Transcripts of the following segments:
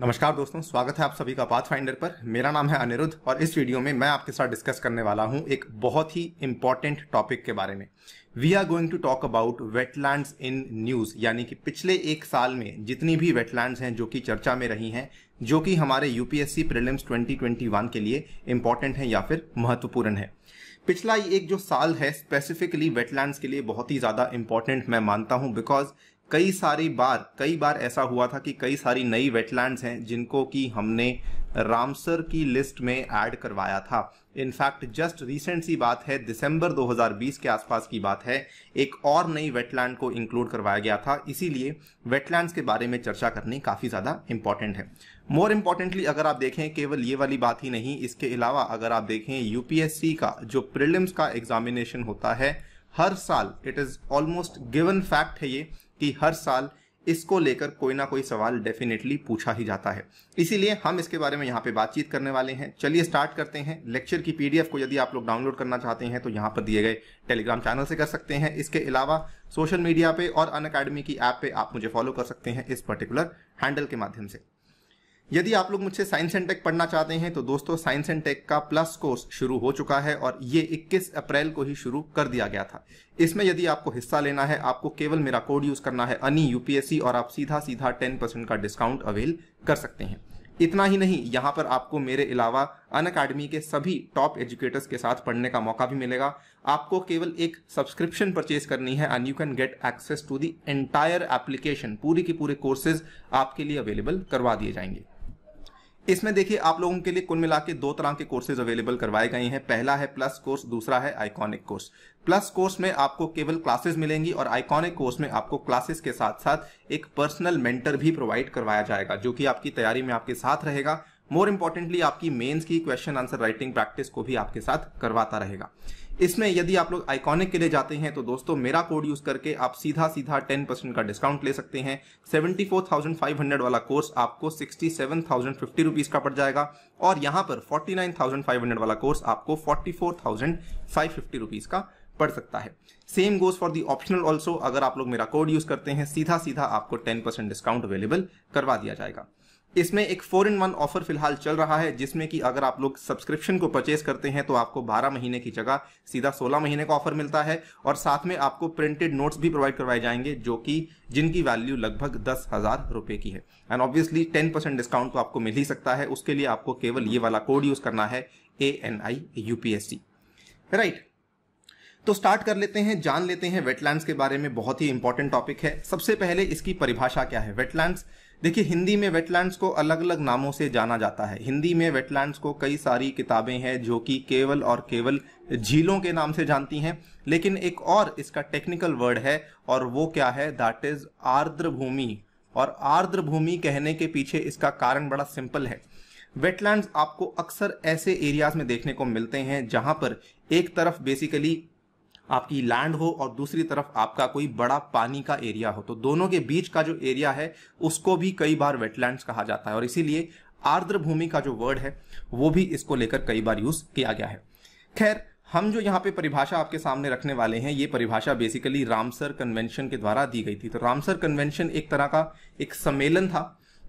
नमस्कार दोस्तों स्वागत है आप सभी का पाथ फाइंडर पर मेरा नाम है अनिरुद्ध और इस वीडियो में मैं आपके साथ डिस्कस करने वाला हूं एक बहुत ही इंपॉर्टेंट टॉपिक के बारे में we are going to talk about wetlands in news यानी कि पिछले एक साल में जितनी भी वेटलैंड्स हैं जो कि चर्चा में रही हैं जो कि हमारे यूपीएससी प्रिलिम्स 2021 के लिए इम्पोर्टेंट है या फिर महत्वपूर्ण है पिछला एक जो साल है स्पेसिफिकली वेटलैंड्स के लिए बहुत ही ज़्यादा इंपॉर्टेंट मैं मानता हूँ बिकॉज कई सारी बार कई बार ऐसा हुआ था कि कई सारी नई वेटलैंड्स हैं जिनको कि हमने रामसर की लिस्ट में ऐड करवाया था इनफैक्ट जस्ट रिसेंट सी बात है दिसंबर 2020 के आसपास की बात है एक और नई वेटलैंड को इंक्लूड करवाया गया था इसीलिए वेटलैंड्स के बारे में चर्चा करनी काफ़ी ज़्यादा इंपॉर्टेंट है मोर इम्पॉर्टेंटली अगर आप देखें केवल ये वाली बात ही नहीं इसके अलावा अगर आप देखें यूपीएससी का जो प्रिलिम्स का एग्जामिनेशन होता है हर साल it is almost given fact है ये कि हर साल इसको लेकर कोई ना कोई सवाल डेफिनेटली पूछा ही जाता है इसीलिए हम इसके बारे में यहाँ पे बातचीत करने वाले हैं चलिए स्टार्ट करते हैं लेक्चर की पीडीएफ को यदि आप लोग डाउनलोड करना चाहते हैं तो यहाँ पर दिए गए टेलीग्राम चैनल से कर सकते हैं इसके अलावा सोशल मीडिया पे और अन की ऐप पे आप मुझे फॉलो कर सकते हैं इस पर्टिकुलर हैंडल के माध्यम से यदि आप लोग मुझसे साइंस एंड टेक पढ़ना चाहते हैं तो दोस्तों साइंस एंड टेक का प्लस कोर्स शुरू हो चुका है और ये 21 अप्रैल को ही शुरू कर दिया गया था इसमें यदि आपको हिस्सा लेना है आपको केवल मेरा कोड यूज करना है अनी यूपीएससी और आप सीधा सीधा 10 परसेंट का डिस्काउंट अवेल कर सकते हैं इतना ही नहीं यहाँ पर आपको मेरे अलावा अन अकेडमी के सभी टॉप एजुकेटर्स के साथ पढ़ने का मौका भी मिलेगा आपको केवल एक सब्सक्रिप्शन परचेज करनी है and you can get access to the entire application पूरी की पूरे कोर्सेज आपके लिए अवेलेबल करवा दिए जाएंगे इसमें देखिए आप लोगों के लिए कुल मिला के दो तरह के कोर्सेज अवेलेबल करवाए गए हैं पहला है प्लस कोर्स दूसरा है आइकॉनिक कोर्स प्लस कोर्स में आपको केवल क्लासेस मिलेंगी और आइकॉनिक कोर्स में आपको क्लासेस के साथ साथ एक पर्सनल मेंटर भी प्रोवाइड करवाया जाएगा जो कि आपकी तैयारी में आपके साथ रहेगा मोर इंपॉर्टेंटली आपकी मेंस की क्वेश्चन आंसर राइटिंग प्रैक्टिस को भी आपके साथ करवाता रहेगा इसमें यदि आप लोग आइकॉनिक के लिए जाते हैं तो दोस्तों मेरा कोड यूज करके आप सीधा सीधा 10 परसेंट का डिस्काउंट ले सकते हैं 74,500 वाला कोर्स आपको 67,050 रुपीस का पड़ जाएगा और यहाँ पर 49,500 वाला कोर्स आपको 44,550 रुपीस का पड़ सकता है same goes for the optional also अगर आप लोग मेरा कोड यूज करते हैं सीधा सीधा आपको टेन डिस्काउंट अवेलेबल करवा दिया जाएगा इसमें एक फोर इन वन ऑफर फिलहाल चल रहा है जिसमें कि अगर आप लोग सब्सक्रिप्शन को परचेज करते हैं तो आपको 12 महीने की जगह सीधा 16 महीने का ऑफर मिलता है और साथ में आपको प्रिंटेड नोट्स भी प्रोवाइड करवाए जाएंगे जो कि जिनकी वैल्यू लगभग दस हजार रुपए की है एंड ऑब्वियसली टेन डिस्काउंट तो आपको मिल ही सकता है उसके लिए आपको केवल ये वाला कोड यूज करना है A N I UPSC right तो स्टार्ट कर लेते हैं जान लेते हैं वेटलैंड्स के बारे में बहुत ही इंपॉर्टेंट टॉपिक है सबसे पहले इसकी परिभाषा क्या है वेटलैंड्स देखिए हिंदी में वेटलैंड्स को अलग अलग नामों से जाना जाता है हिंदी में वेटलैंड्स को कई सारी किताबें हैं जो कि केवल और केवल झीलों के नाम से जानती हैं लेकिन एक और इसका टेक्निकल वर्ड है और वो क्या है दैट इज आर्द्र भूमि और आर्द्र भूमि कहने के पीछे इसका कारण बड़ा सिंपल है वेटलैंड्स आपको अक्सर ऐसे एरियाज में देखने को मिलते हैं जहां पर एक तरफ बेसिकली आपकी लैंड हो और दूसरी तरफ आपका कोई बड़ा पानी का एरिया हो तो दोनों के बीच का जो एरिया है उसको भी कई बार वेटलैंड्स कहा जाता है और इसीलिए आर्द्र भूमि का जो वर्ड है वो भी इसको लेकर कई बार यूज किया गया है खैर हम जो यहाँ पे परिभाषा आपके सामने रखने वाले हैं ये परिभाषा बेसिकली रामसर कन्वेंशन के द्वारा दी गई थी तो रामसर कन्वेंशन एक तरह का एक सम्मेलन था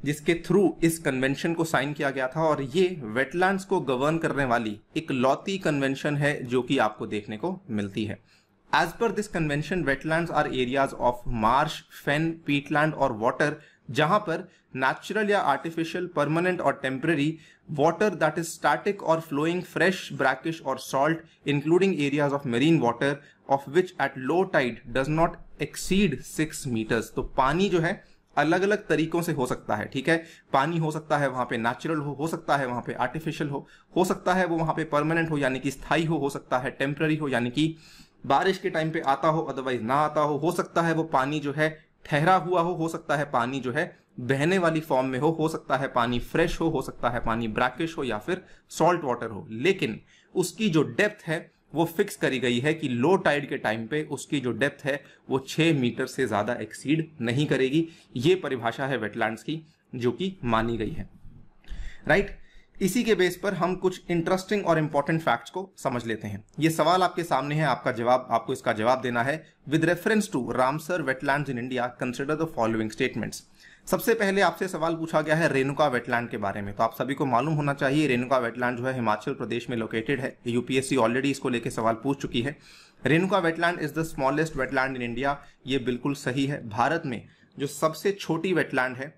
जिसके थ्रू इस कन्वेंशन को साइन किया गया था और ये वेटलैंड्स को गवर्न करने वाली एक लौती कन्वेंशन है जो कि आपको देखने को मिलती है एज पर this convention wetlands are areas of marsh fen peatland और वाटर जहां पर नेचुरल या आर्टिफिशियल परमानेंट और temporary water that is static और फ्लोइंग फ्रेश ब्रैकिश और salt including areas of marine water of which at low tide does not exceed six metres तो पानी जो है अलग अलग तरीकों से हो सकता है ठीक है पानी हो सकता है वहां पे नेचुरल हो हो सकता है वहां पे आर्टिफिशियल हो हो सकता है वो वहां पे परमानेंट हो यानी कि स्थाई हो हो सकता है टेम्प्ररी हो यानी कि बारिश के टाइम पे आता हो अदरवाइज ना आता हो हो सकता है वो पानी जो है ठहरा हुआ हो हो सकता है पानी जो है बहने वाली फॉर्म में हो हो सकता है पानी फ्रेश हो हो सकता है पानी ब्रैकिश हो या फिर सॉल्ट वाटर हो लेकिन उसकी जो डेप्थ है वो फिक्स करी गई है कि लो टाइड के टाइम पे उसकी जो डेप्थ है वो छः मीटर से ज़्यादा एक्सीड नहीं करेगी ये परिभाषा है वेटलैंड्स की जो कि मानी गई है राइट इसी के बेस पर हम कुछ इंटरेस्टिंग और इंपॉर्टेंट फैक्ट्स को समझ लेते हैं ये सवाल आपके सामने है आपका जवाब आपको इसका जवाब देना है with reference to Ramsar wetlands in India consider the following statements सबसे पहले आपसे सवाल पूछा गया है रेणुका वेटलैंड के बारे में तो आप सभी को मालूम होना चाहिए रेणुका वेटलैंड जो है हिमाचल प्रदेश में लोकेटेड है यूपीएससी ऑलरेडी इसको लेकर सवाल पूछ चुकी है Renuka wetland is the smallest wetland in India ये बिल्कुल सही है भारत में जो सबसे छोटी वेटलैंड है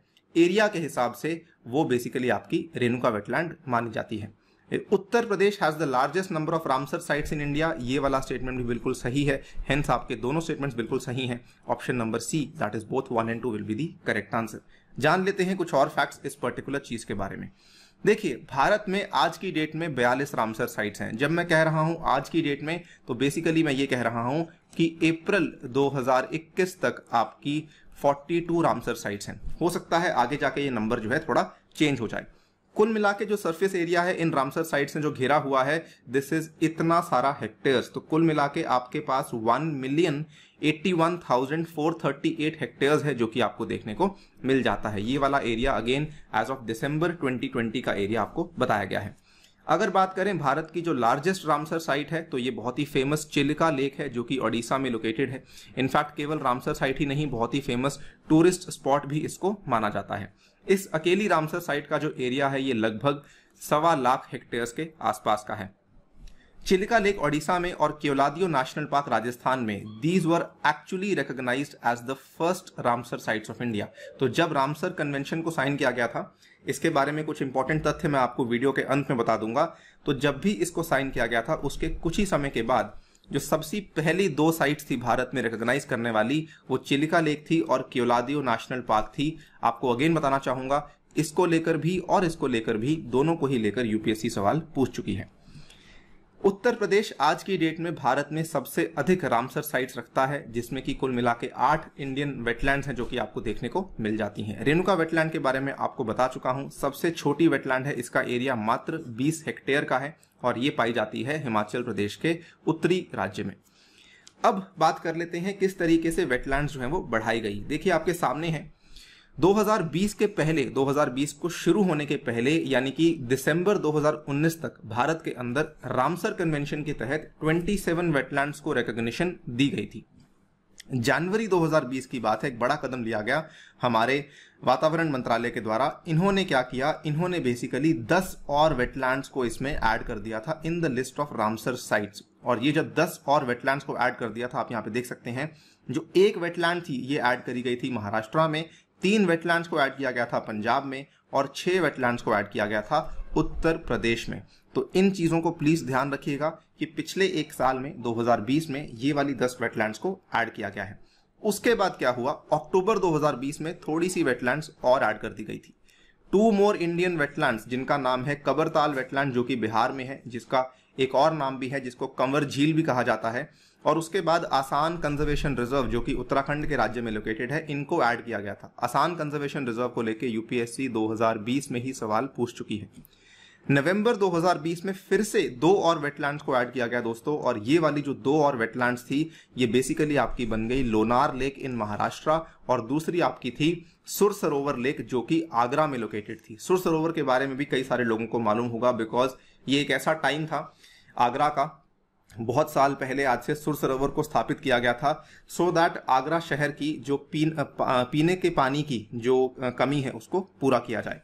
एरिया के हिसाब से वो बेसिकली आपकी रेणुका वेटलैंड मानी जाती है Uttar Pradesh has the largest number of Ramsar sites in India ये वाला स्टेटमेंट भी बिल्कुल सही है हेंस आपके दोनों स्टेटमेंट्स बिल्कुल सही हैं option number C that is both one and two will be the correct answer जान लेते हैं कुछ और फैक्ट्स इस पर्टिकुलर चीज़ के बारे में देखिए भारत में आज की डेट में बयालीस रामसर साइट्स हैं जब मैं कह रहा हूं आज की डेट में तो बेसिकली मैं ये कह रहा हूं कि अप्रैल 2021 तक आपकी 42 रामसर साइट्स हैं हो सकता है आगे जाके ये नंबर जो है थोड़ा चेंज हो जाए कुल मिला के जो सरफेस एरिया है इन रामसर साइट से जो घेरा हुआ है दिस इज इतना सारा हेक्टेयर्स तो कुल मिला के आपके पास one million eighty one thousand four thirty eight hectares है जो कि आपको देखने को मिल जाता है ये वाला area again as of December twenty का एरिया आपको बताया गया है अगर बात करें भारत की जो लार्जेस्ट रामसर साइट है तो ये बहुत ही फेमस चिलिका लेक है जो कि ओडिशा में लोकेटेड है इनफैक्ट केवल रामसर साइट ही नहीं बहुत ही फेमस टूरिस्ट स्पॉट भी इसको माना जाता है इस अकेली रामसर साइट का जो एरिया है ये लगभग सवा लाख हेक्टेयर्स के आसपास का है चिलिका लेक ओडिशा में और केवलादियो नेशनल पार्क राजस्थान में these were actually recognise as the first Ramsar sites of India तो जब रामसर कन्वेंशन को साइन किया गया था इसके बारे में कुछ इंपॉर्टेंट तथ्य मैं आपको वीडियो के अंत में बता दूंगा तो जब भी इसको साइन किया गया था उसके कुछ ही समय के बाद जो सबसे पहली दो साइट्स थी भारत में रिकोगनाइज करने वाली वो चिलिका लेक थी और क्योलादियो नेशनल पार्क थी आपको अगेन बताना चाहूंगा इसको लेकर भी और इसको लेकर भी दोनों को ही लेकर यूपीएससी सवाल पूछ चुकी है उत्तर प्रदेश आज की डेट में भारत में सबसे अधिक रामसर साइट्स रखता है जिसमें कि कुल मिला के आठ इंडियन वेटलैंड्स हैं जो कि आपको देखने को मिल जाती हैं रेणुका वेटलैंड के बारे में आपको बता चुका हूं सबसे छोटी वेटलैंड है इसका एरिया मात्र 20 हेक्टेयर का है और ये पाई जाती है हिमाचल प्रदेश के उत्तरी राज्य में अब बात कर लेते हैं किस तरीके से वेटलैंड जो है वो बढ़ाई गई देखिए आपके सामने है 2020 के पहले 2020 को शुरू होने के पहले यानी कि दिसंबर 2019 तक भारत के अंदर रामसर कन्वेंशन के तहत 27 वेटलैंड्स को रिकग्निशन दी गई थी जनवरी 2020 की बात है एक बड़ा कदम लिया गया हमारे वातावरण मंत्रालय के द्वारा इन्होंने क्या किया इन्होंने बेसिकली 10 और वेटलैंड्स को इसमें ऐड कर दिया था in the list of Ramsar sites और ये जब 10 और वेटलैंड्स को ऐड कर दिया था आप यहाँ पे देख सकते हैं जो एक वेटलैंड थी ये ऐड करी गई थी महाराष्ट्र में तीन वेटलैंड्स को ऐड किया गया था पंजाब में और छह वेटलैंड्स को ऐड किया गया था उत्तर प्रदेश में तो इन चीज़ों को प्लीज़ ध्यान रखिएगा कि पिछले एक साल में 2020 में ये वाली 10 वेटलैंड्स को ऐड किया गया है उसके बाद क्या हुआ अक्टूबर 2020 में थोड़ी सी वेटलैंड्स और ऐड कर दी गई थी टू मोर इंडियन वेटलैंड्स जिनका नाम है कबरताल वेटलैंड जो कि बिहार में है जिसका एक और नाम भी है जिसको कंवर झील भी कहा जाता है और उसके बाद आसान कंजर्वेशन रिजर्व जो कि उत्तराखंड के राज्य में लोकेटेड है इनको ऐड किया गया था आसान कंजर्वेशन रिजर्व को लेकर यूपीएससी 2020 में ही सवाल पूछ चुकी है नवंबर 2020 में फिर से दो और वेटलैंड्स को ऐड किया गया दोस्तों और ये वाली जो दो और वेटलैंड्स थी ये बेसिकली आपकी बन गई लोनार लेक इन महाराष्ट्र और दूसरी आपकी थी सुर सरोवर लेक जो कि आगरा में लोकेटेड थी सुर सरोवर के बारे में भी कई सारे लोगों को मालूम होगा बिकॉज ये एक ऐसा टाइम था आगरा का बहुत साल पहले आज से सुर सरोवर को स्थापित किया गया था सो so दैट आगरा शहर की जो पीन, पीने के पानी की जो कमी है उसको पूरा किया जाए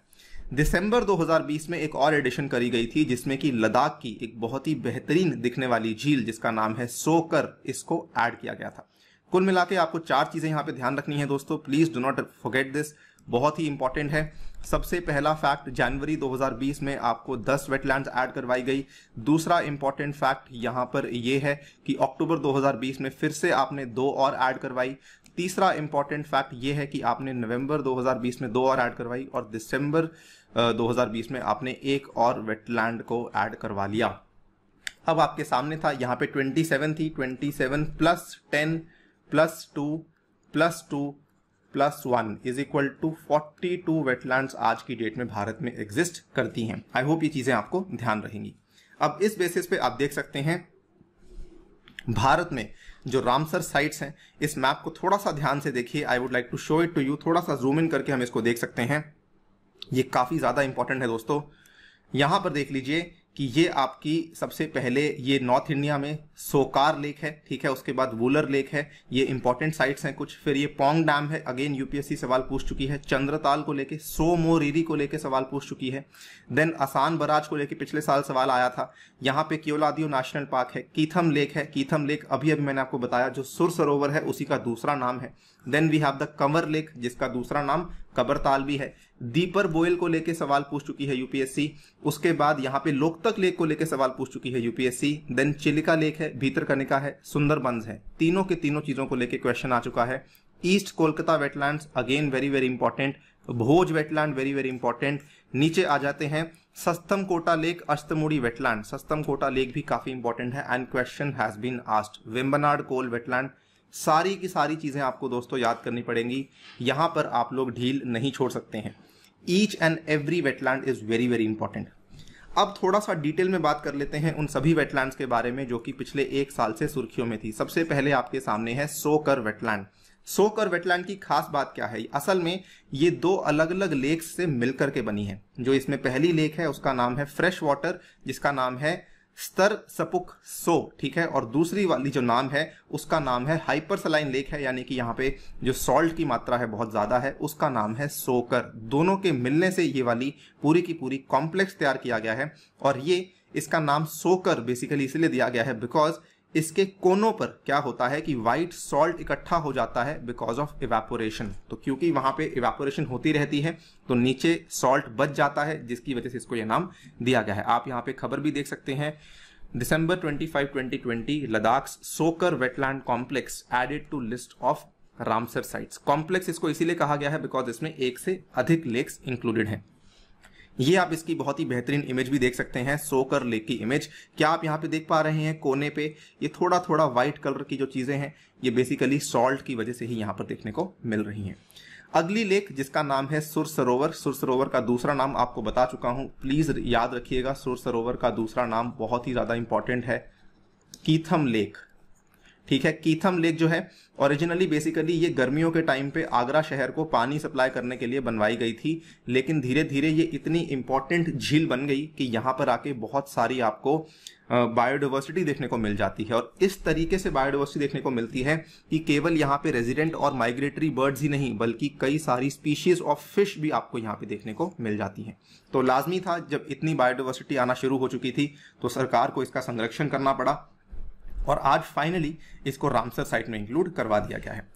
दिसंबर 2020 में एक और एडिशन करी गई थी जिसमें कि लद्दाख की एक बहुत ही बेहतरीन दिखने वाली झील जिसका नाम है सोकर इसको ऐड किया गया था कुल मिला आपको चार चीज़ें यहाँ पे ध्यान रखनी है दोस्तों please do not forget this बहुत ही इंपॉर्टेंट है सबसे पहला फैक्ट जनवरी 2020 में आपको 10 वेटलैंड्स ऐड करवाई गई दूसरा इंपॉर्टेंट फैक्ट यहां पर यह है कि अक्टूबर 2020 में फिर से आपने दो और ऐड करवाई तीसरा इंपॉर्टेंट फैक्ट यह है कि आपने नवंबर 2020 में दो और ऐड करवाई और दिसंबर 2020 में आपने एक और वेटलैंड को ऐड करवा लिया अब आपके सामने था यहाँ पे twenty three twenty plus ten plus two plus two plus one is equal to forty two wetland आज की डेट में भारत में एग्जिस्ट करती हैं आई होप ये चीजें आपको ध्यान रहेंगी अब इस बेसिस पे आप देख सकते हैं भारत में जो रामसर साइट्स हैं इस मैप को थोड़ा सा ध्यान से देखिए I would like to show it to you थोड़ा सा जूम इन करके हम इसको देख सकते हैं ये काफी ज्यादा इंपॉर्टेंट है दोस्तों यहां पर देख लीजिए कि ये आपकी सबसे पहले ये नॉर्थ इंडिया में सोकार लेक है ठीक है उसके बाद वुलर लेक है ये इंपॉर्टेंट साइट्स हैं कुछ फिर ये पोंग डैम है अगेन यूपीएससी सवाल पूछ चुकी है चंद्रताल को लेके रीरी को लेके सवाल पूछ चुकी है देन आसान बराज को लेके पिछले साल सवाल आया था यहाँ पे क्योलादियो नेशनल पार्क है कीथम लेक है कीथम लेक अभी अभी मैंने आपको बताया जो सुर सरोवर है उसी का दूसरा नाम है then we have the Kanwar lake जिसका दूसरा नाम कबरताल भी है दीपर बोयल को लेके सवाल पूछ चुकी है यूपीएससी उसके बाद यहाँ पे लोकतक लेक को लेके सवाल पूछ चुकी है यूपीएससी देन चिलिका लेक है भीतर कनिका है सुंदरबंस है तीनों के तीनों चीजों को लेके क्वेश्चन आ चुका है east Kolkata wetland again very very important Bhoj wetland very very important नीचे आ जाते हैं Sasthamkotta lake Ashtamudi wetland Sasthamkotta lake भी काफी इंपॉर्टेंट है and question has been asked Vembanad Kol wetland सारी की सारी चीज़ें आपको दोस्तों याद करनी पड़ेंगी यहाँ पर आप लोग ढील नहीं छोड़ सकते हैं each and every wetland is very very important अब थोड़ा सा डिटेल में बात कर लेते हैं उन सभी वेटलैंड्स के बारे में जो कि पिछले एक साल से सुर्खियों में थी सबसे पहले आपके सामने है सोकर वेटलैंड सोकर वेटलैंड की खास बात क्या है असल में ये दो अलग अलग लेक्स से मिलकर के बनी है जो इसमें पहली लेक है उसका नाम है फ्रेश वाटर जिसका नाम है स्तर सपुक सो ठीक है और दूसरी वाली जो नाम है उसका नाम है हाइपरसलाइन लेक है यानी कि यहाँ पे जो सॉल्ट की मात्रा है बहुत ज़्यादा है उसका नाम है सोकर दोनों के मिलने से ये वाली पूरी की पूरी कॉम्प्लेक्स तैयार किया गया है और ये इसका नाम सोकर बेसिकली इसलिए दिया गया है बिकॉज इसके कोनों पर क्या होता है कि वाइट सॉल्ट इकट्ठा हो जाता है बिकॉज ऑफ इवेपोरेशन तो क्योंकि वहां पे इवेपोरेशन होती रहती है तो नीचे सॉल्ट बच जाता है जिसकी वजह से इसको यह नाम दिया गया है आप यहाँ पे खबर भी देख सकते हैं दिसंबर 25, 2020 Ladakh Tsokar wetland complex added to list of Ramsar sites complex इसको इसीलिए कहा गया है बिकॉज इसमें एक से अधिक लेक्स इंक्लूडेड हैं ये आप इसकी बहुत ही बेहतरीन इमेज भी देख सकते हैं सोकर लेक की इमेज क्या आप यहाँ पे देख पा रहे हैं कोने पे ये थोड़ा थोड़ा व्हाइट कलर की जो चीज़ें हैं ये बेसिकली सॉल्ट की वजह से ही यहाँ पर देखने को मिल रही हैं अगली लेक जिसका नाम है सुर सरोवर सुर सरोवर का दूसरा नाम आपको बता चुका हूँ प्लीज़ याद रखिएगा सुर सरोवर का दूसरा नाम बहुत ही ज़्यादा इंपॉर्टेंट है कीथम लेक ठीक है कीथम लेक जो है ओरिजिनली बेसिकली ये गर्मियों के टाइम पे आगरा शहर को पानी सप्लाई करने के लिए बनवाई गई थी लेकिन धीरे धीरे ये इतनी इंपॉर्टेंट झील बन गई कि यहाँ पर आके बहुत सारी आपको बायोडाइवर्सिटी देखने को मिल जाती है और इस तरीके से बायोडाइवर्सिटी देखने को मिलती है कि केवल यहाँ पे रेजिडेंट और माइग्रेटरी बर्ड्स ही नहीं बल्कि कई सारी स्पीशीज ऑफ फिश भी आपको यहाँ पे देखने को मिल जाती हैं तो लाजमी था जब इतनी बायोडाइवर्सिटी आना शुरू हो चुकी थी तो सरकार को इसका संरक्षण करना पड़ा और आज फाइनली इसको रामसर साइट में इंक्लूड करवा दिया गया है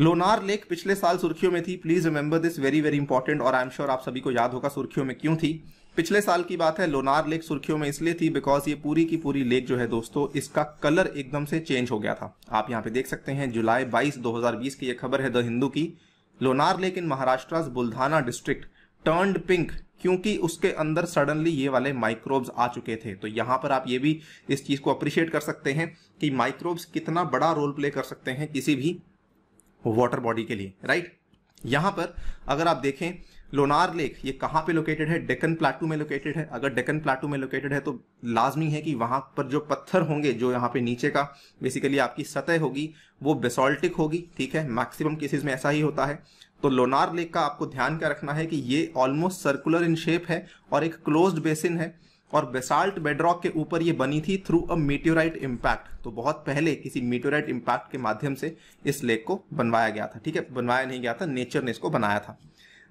लोनार लेक पिछले साल सुर्खियों में थी please remember this very very important और आई एम श्योर आप सभी को याद होगा सुर्खियों में क्यों थी पिछले साल की बात है लोनार लेक सुर्खियों में इसलिए थी बिकॉज ये पूरी की पूरी लेक जो है दोस्तों इसका कलर एकदम से चेंज हो गया था आप यहाँ पे देख सकते हैं जुलाई 22 2020 की ये खबर है द हिंदू की Lonar lake in Maharashtra Buldhana district turned pink क्योंकि उसके अंदर सडनली ये वाले माइक्रोब्स आ चुके थे तो यहाँ पर आप ये भी इस चीज़ को अप्रिशिएट कर सकते हैं कि माइक्रोब्स कितना बड़ा रोल प्ले कर सकते हैं किसी भी वाटर बॉडी के लिए राइट यहाँ पर अगर आप देखें लोनार लेक ये कहाँ पे लोकेटेड है डेकन प्लाटू में लोकेटेड है अगर डेकन प्लाटू में लोकेटेड है तो लाजमी है कि वहाँ पर जो पत्थर होंगे जो यहाँ पे नीचे का बेसिकली आपकी सतह होगी वो बेसोल्टिक होगी ठीक है मैक्सिमम केसेस में ऐसा ही होता है तो लोनार लेक का आपको ध्यान क्या रखना है कि ये ऑलमोस्ट सर्कुलर इन शेप है और एक क्लोज्ड बेसिन है और बेसाल्ट बेडरॉक के ऊपर ये बनी थी थ्रू अ मीट्योराइट इम्पैक्ट तो बहुत पहले किसी मीट्योराइट इम्पैक्ट के माध्यम से इस लेक को बनवाया गया था ठीक है बनवाया नहीं गया था नेचर ने इसको बनाया था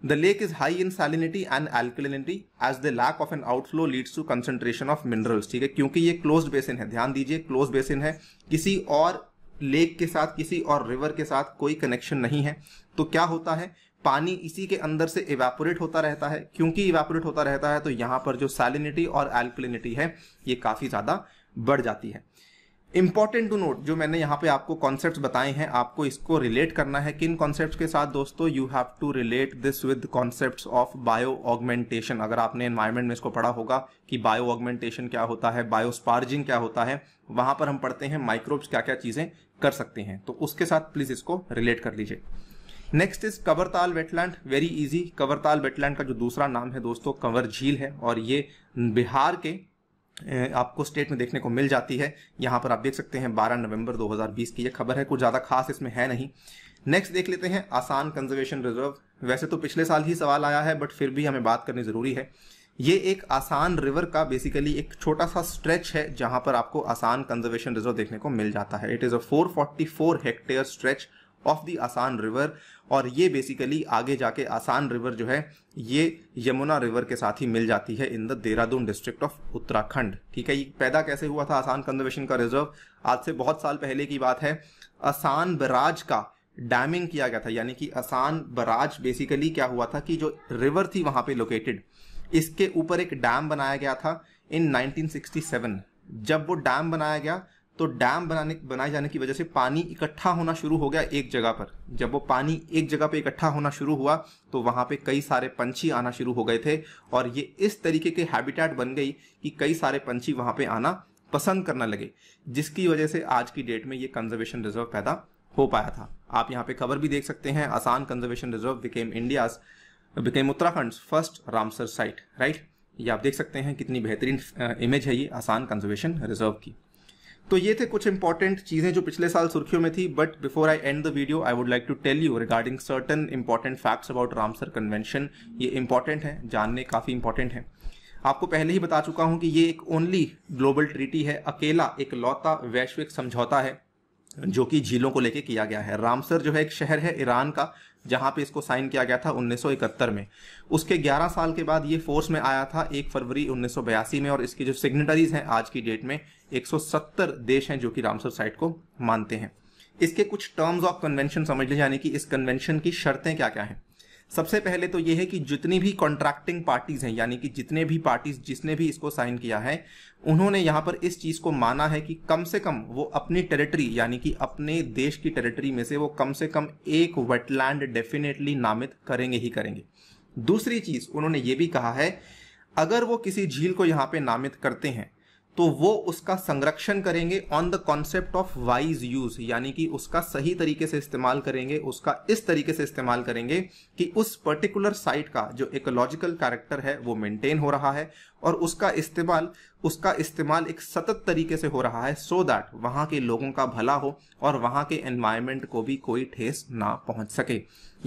the lake is high in salinity and alkalinity as the lack of an outflow leads to concentration of minerals ठीक है क्योंकि ये क्लोज बेसिन है ध्यान दीजिए क्लोज बेसिन है किसी और लेक के साथ किसी और रिवर के साथ कोई कनेक्शन नहीं है तो क्या होता है पानी इसी के अंदर से इवेपोरेट होता रहता है क्योंकि इवेपोरेट होता रहता है तो यहाँ पर जो सैलिनिटी और एल्कलिनिटी है ये काफ़ी ज़्यादा बढ़ जाती है इंपॉर्टेंट टू नोट जो मैंने यहाँ पे आपको कॉन्सेप्ट बताए हैं आपको इसको रिलेट करना है किन कॉन्सेप्ट के साथ दोस्तों you have to relate this with concept of bio augmentation अगर आपने एनवायरमेंट में इसको पढ़ा होगा कि बायो ऑगमेंटेशन क्या होता है बायो स्पार्जिंग क्या होता है वहां पर हम पढ़ते हैं माइक्रोब्स क्या क्या चीजें कर सकते हैं तो उसके साथ प्लीज इसको रिलेट कर लीजिए next is Kawartal wetland very easy Kawartal wetland का जो दूसरा नाम है दोस्तों कंवर झील है और ये बिहार के आपको स्टेट में देखने को मिल जाती है यहां पर आप देख सकते हैं 12 नवंबर 2020 की यह खबर है कुछ ज़्यादा खास इसमें है नहीं नेक्स्ट देख लेते हैं आसान कंजर्वेशन रिजर्व वैसे तो पिछले साल ही सवाल आया है बट फिर भी हमें बात करनी ज़रूरी है ये एक आसान रिवर का बेसिकली एक छोटा सा स्ट्रेच है जहां पर आपको आसान कंजर्वेशन रिजर्व देखने को मिल जाता है it is a 444 hectare stretch of the Asan river और ये बेसिकली आगे जाके आसान रिवर जो है ये यमुना रिवर के साथ ही मिल जाती है in the Dehradun district of Uttarakhand ठीक है ये पैदा कैसे हुआ था आसान कंजर्वेशन का रिजर्व आज से बहुत साल पहले की बात है आसान बराज का डैमिंग किया गया था यानी कि आसान बराज बेसिकली क्या हुआ था कि जो रिवर थी वहां पे लोकेटेड इसके ऊपर एक डैम बनाया गया था इन 1967 जब वो डैम बनाया गया तो डैम बनाने बनाए जाने की वजह से पानी इकट्ठा होना शुरू हो गया एक जगह पर जब वो पानी एक जगह पे इकट्ठा होना शुरू हुआ तो वहाँ पे कई सारे पंछी आना शुरू हो गए थे और ये इस तरीके के हैबिटेट बन गई कि कई सारे पंछी वहाँ पे आना पसंद करना लगे जिसकी वजह से आज की डेट में ये कंजर्वेशन रिजर्व पैदा हो पाया था आप यहाँ पे खबर भी देख सकते हैं Asan conservation reserve became India's became Uttarakhand first Ramsar site right ये आप देख सकते हैं कितनी बेहतरीन इमेज है ये आसान कंजर्वेशन रिजर्व की तो ये थे कुछ इंपॉर्टेंट चीज़ें जो पिछले साल सुर्खियों में थी but before I end the video I would like to tell you regarding certain important facts about Ramsar convention ये इंपॉर्टेंट है जानने काफ़ी इंपॉर्टेंट है आपको पहले ही बता चुका हूं कि ये एक ओनली ग्लोबल ट्रीटी है अकेला एक लौता वैश्विक समझौता है जो कि झीलों को लेके किया गया है रामसर जो है एक शहर है ईरान का जहाँ पे इसको साइन किया गया था 1971 में उसके 11 साल के बाद ये फोर्स में आया था 1 फरवरी 1982 में और इसके जो सिग्नेटरीज हैं आज की डेट में 170 देश हैं जो कि रामसर साइट को मानते हैं इसके कुछ टर्म्स ऑफ कन्वेंशन समझ ले यानी कि इस कन्वेंशन की शर्तें क्या क्या हैं सबसे पहले तो ये है कि जितनी भी कॉन्ट्रैक्टिंग पार्टीज हैं यानी कि जितने भी पार्टीज जिसने भी इसको साइन किया है उन्होंने यहाँ पर इस चीज़ को माना है कि कम से कम वो अपनी टेरिटरी यानी कि अपने देश की टेरिटरी में से वो कम से कम एक वेटलैंड डेफिनेटली नामित करेंगे ही करेंगे दूसरी चीज़ उन्होंने ये भी कहा है अगर वो किसी झील को यहाँ पे नामित करते हैं तो वो उसका संरक्षण करेंगे on the concept of wise use यानी कि उसका सही तरीके से इस्तेमाल करेंगे उसका इस तरीके से इस्तेमाल करेंगे कि उस पर्टिकुलर साइट का जो इकोलॉजिकल कैरेक्टर है वो मेंटेन हो रहा है और उसका इस्तेमाल उसका इस्तेमाल एक सतत तरीके से हो रहा है सो दैट वहाँ के लोगों का भला हो और वहाँ के एनवायरमेंट को भी कोई ठेस ना पहुँच सके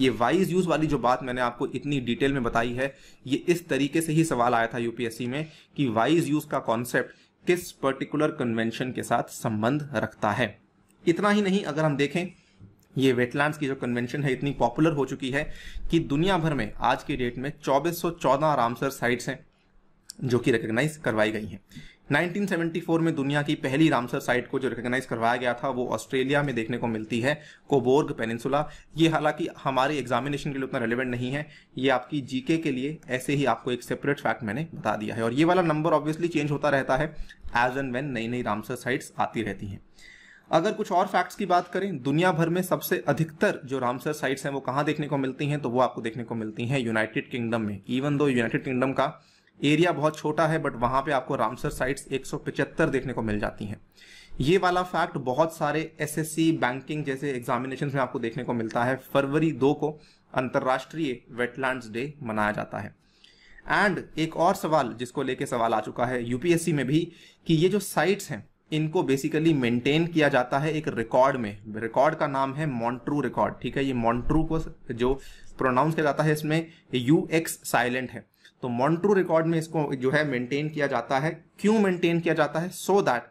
ये वाइज यूज़ वाली जो बात मैंने आपको इतनी डिटेल में बताई है ये इस तरीके से ही सवाल आया था यूपीएससी में कि वाइज यूज़ का कॉन्सेप्ट किस पर्टिकुलर कन्वेंशन के साथ संबंध रखता है इतना ही नहीं अगर हम देखें ये वेटलैंड्स की जो कन्वेंशन है इतनी पॉपुलर हो चुकी है कि दुनिया भर में आज के डेट में 2414 रामसर साइट्स हैं जो कि रिकग्नाइज करवाई गई हैं 1974 में दुनिया की पहली रामसर साइट को जो रिकग्नाइज करवाया गया था वो ऑस्ट्रेलिया में देखने को मिलती है कोबोर्ग पेनिनसुला ये हालांकि हमारे एग्जामिनेशन के लिए उतना रेलिवेंट नहीं है ये आपकी जीके के लिए ऐसे ही आपको एक सेपरेट फैक्ट मैंने बता दिया है और ये वाला नंबर ऑब्वियसली चेंज होता रहता है एज एंड वेन नई नई रामसर साइट्स आती रहती हैं अगर कुछ और फैक्ट्स की बात करें दुनिया भर में सबसे अधिकतर जो रामसर साइट्स हैं वो कहाँ देखने को मिलती हैं तो वो आपको देखने को मिलती हैं यूनाइटेड किंगडम में इवन दो यूनाइटेड किंगडम का एरिया बहुत छोटा है बट वहां पे आपको रामसर साइट्स 175 देखने को मिल जाती हैं ये वाला फैक्ट बहुत सारे एसएससी बैंकिंग जैसे एग्जामिनेशन में आपको देखने को मिलता है फरवरी दो को अंतर्राष्ट्रीय वेटलैंड डे मनाया जाता है एंड एक और सवाल जिसको लेके सवाल आ चुका है यूपीएससी में भी कि ये जो साइट्स हैं इनको बेसिकली मेंटेन किया जाता है एक रिकॉर्ड में रिकॉर्ड का नाम है मॉन्ट्रू रिकॉर्ड ठीक है ये मॉन्ट्रू को जो प्रोनाउंस किया जाता है इसमें यू एक्स साइलेंट है तो मॉन्ट्रू रिकॉर्ड में इसको जो है मेंटेन किया जाता है क्यों मेंटेन किया जाता है सो so दैट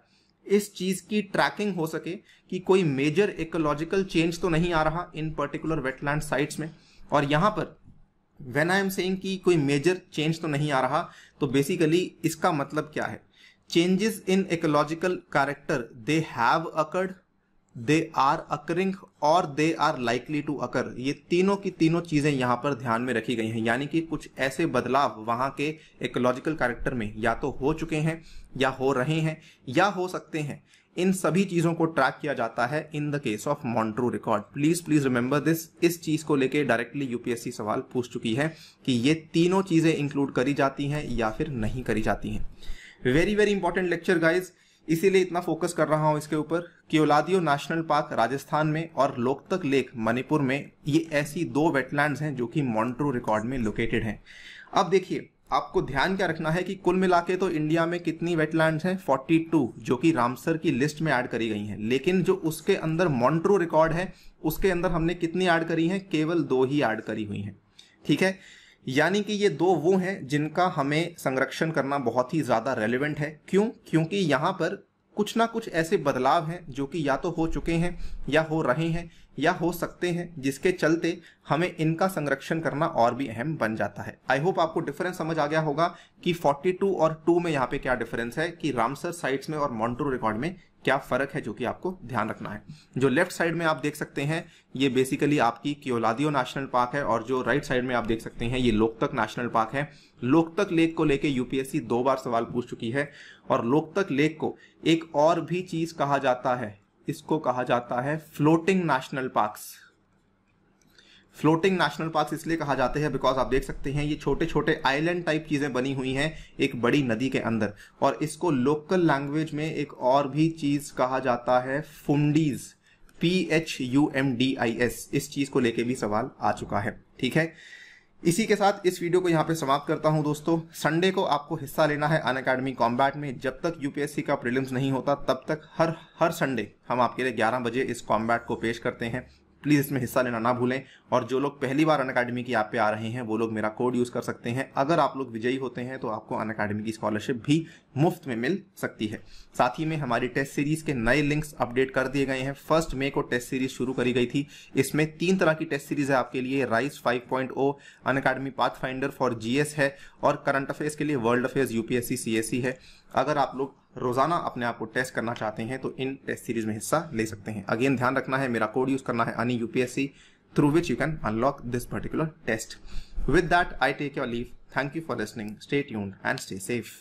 इस चीज की ट्रैकिंग हो सके कि कोई मेजर इकोलॉजिकल चेंज तो नहीं आ रहा इन पर्टिकुलर वेटलैंड साइट्स में और यहां पर वेन आई एम सेइंग कि कोई मेजर चेंज तो नहीं आ रहा तो बेसिकली इसका मतलब क्या है changes in ecological character they have occurred they are occurring और they are likely to occur ये तीनों की तीनों चीज़ें यहां पर ध्यान में रखी गई हैं यानी कि कुछ ऐसे बदलाव वहां के इकोलॉजिकल कैरेक्टर में या तो हो चुके हैं या हो रहे हैं या हो सकते हैं इन सभी चीज़ों को ट्रैक किया जाता है in the case of Montreux record please please remember this इस चीज़ को लेके डायरेक्टली यूपीएससी सवाल पूछ चुकी है कि ये तीनों चीज़ें इंक्लूड करी जाती हैं या फिर नहीं करी जाती हैं very very important lecture guys इसीलिए इतना फोकस कर रहा हूँ इसके ऊपर ओलादियो नेशनल पार्क राजस्थान में और लोकतक लेक मणिपुर में ये ऐसी दो वेटलैंड हैं जो कि मॉन्ट्रो रिकॉर्ड में लोकेटेड हैं अब देखिए आपको ध्यान क्या रखना है कि कुल मिला के तो इंडिया में कितनी वेटलैंड्स हैं 42 जो कि रामसर की लिस्ट में ऐड करी गई हैं लेकिन जो उसके अंदर मॉन्ट्रो रिकॉर्ड है उसके अंदर हमने कितनी ऐड करी हैं केवल दो ही ऐड करी हुई हैं ठीक है यानी कि ये दो वो हैं जिनका हमें संरक्षण करना बहुत ही ज़्यादा रेलिवेंट है क्यों क्योंकि यहाँ पर कुछ ना कुछ ऐसे बदलाव हैं जो कि या तो हो चुके हैं या हो रहे हैं या हो सकते हैं जिसके चलते हमें इनका संरक्षण करना और भी अहम बन जाता है आई होप आपको डिफरेंस समझ आ गया होगा कि 42 और 2 में यहाँ पे क्या डिफरेंस है कि रामसर साइट्स में और मॉन्ट्रो रिकॉर्ड में क्या फ़र्क है जो कि आपको ध्यान रखना है जो लेफ्ट साइड में आप देख सकते हैं ये बेसिकली आपकी क्योलादियो नेशनल पार्क है और जो राइट साइड में आप देख सकते हैं ये लोकतक नेशनल पार्क है लोकतक लेक को लेके यूपीएससी दो बार सवाल पूछ चुकी है और लोकतक लेक को एक और भी चीज़ कहा जाता है इसको कहा जाता है floating national park floating national park इसलिए कहा जाते हैं बिकॉज आप देख सकते हैं ये छोटे छोटे आइलैंड टाइप चीज़ें बनी हुई हैं एक बड़ी नदी के अंदर और इसको लोकल लैंग्वेज में एक और भी चीज़ कहा जाता है phumdis P H U M D I S इस चीज़ को लेके भी सवाल आ चुका है ठीक है इसी के साथ इस वीडियो को यहाँ पे समाप्त करता हूँ दोस्तों संडे को आपको हिस्सा लेना है अन अकेडमी कॉम्बैट में जब तक यूपीएससी का प्रिलिम्स नहीं होता तब तक हर हर संडे हम आपके लिए 11 बजे इस कॉम्बैट को पेश करते हैं प्लीज़ इसमें हिस्सा लेना ना भूलें और जो लोग पहली बार अन अकेडमी की ऐप पे आ रहे हैं वो लोग मेरा कोड यूज़ कर सकते हैं अगर आप लोग विजयी होते हैं तो आपको अन अकेडमी की स्कॉलरशिप भी मुफ्त में मिल सकती है साथ ही में हमारी टेस्ट सीरीज़ के नए लिंक्स अपडेट कर दिए गए हैं फर्स्ट मे को टेस्ट सीरीज शुरू करी गई थी इसमें तीन तरह की टेस्ट सीरीज है आपके लिए rise five point O oh, Unacademy path finder for GS है और करंट अफेयर्स के लिए वर्ल्ड अफेयर्स यूपीएससी सी है अगर आप लोग रोजाना अपने आप को टेस्ट करना चाहते हैं तो इन टेस्ट सीरीज में हिस्सा ले सकते हैं अगेन ध्यान रखना है मेरा कोड यूज करना है ANI UPSC through which you can unlock this particular test with that I take your leave thank you for listening stay tuned and stay safe